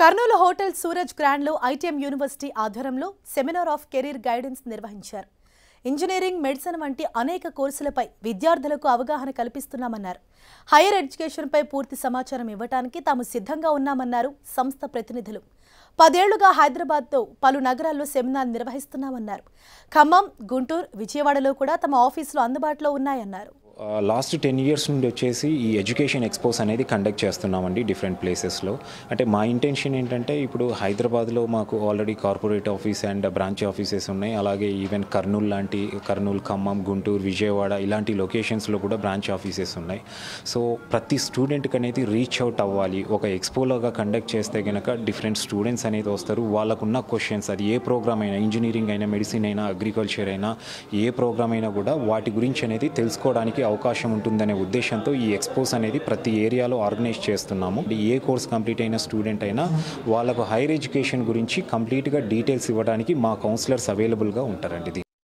Kurnool hotel Suraj గ్రాండ్లో ITM university ఆధ్వర్యంలో seminar of career guidance నిర్వహించారు ఇంజనీరింగ్ మెడిసిన్ వంటి అనేక కోర్సులపై విద్యార్థులకు అవగాహన కల్పిస్తున్నామన్నారు హైయర్ ఎడ్యుకేషన్పై పూర్తి సమాచారం ఇవ్వడానికి తాము సిద్ధంగా ఉన్నామన్నారు సంస్థ ప్రతినిధులు పదేళ్లుగా హైదరాబాద్తో పలు నగరాల్లో సెమినార్ నిర్వహిస్తున్నామన్నారు ఖమ్మం గుంటూరు విజయవాడలో కూడా తమ ఆఫీసులు అందుబాటులో ఉన్నాయన్నారు లాస్ట్ టెన్ ఇయర్స్ నుండి వచ్చేసి ఈ ఎడ్యుకేషన్ ఎక్స్పోస్ అనేది కండక్ట్ చేస్తున్నామండి డిఫరెంట్ ప్లేసెస్లో అంటే మా ఇంటెన్షన్ ఏంటంటే ఇప్పుడు హైదరాబాద్లో మాకు already corporate office and branch offices ఉన్నాయి అలాగే ఈవెన్ కర్నూలు లాంటి కర్నూలు ఖమ్మం గుంటూరు విజయవాడ ఇలాంటి లొకేషన్స్లో కూడా బ్రాంచ్ ఆఫీసెస్ ఉన్నాయి సో ప్రతి స్టూడెంట్కి అనేది రీచ్ అవుట్ అవ్వాలి ఒక ఎక్స్పోలోగా కండక్ట్ చేస్తే కనుక డిఫరెంట్ స్టూడెంట్స్ అనేది వస్తారు వాళ్ళకున్న క్వశ్చన్స్ అది ఏ ప్రోగ్రామ్ అయినా ఇంజనీరింగ్ అయినా మెడిసిన్ అయినా అగ్రికల్చర్ అయినా ఏ ప్రోగ్రామ్ అయినా కూడా వాటి గురించి అనేది తెలుసుకోవడానికి అవకాశం ఉంటుందనే ఉద్దేశంతో ఈ ఎక్స్పోస్ అనేది ప్రతి ఏరియాలో ఆర్గనైజ్ చేస్తున్నాము ఏ కోర్స్ కంప్లీట్ అయిన స్టూడెంట్ అయినా వాళ్ళకు హైర్ ఎడ్యుకేషన్ గురించి కంప్లీట్గా డీటెయిల్స్ ఇవ్వడానికి మా కౌన్సిలర్స్ అవైలబుల్గా ఉంటారండి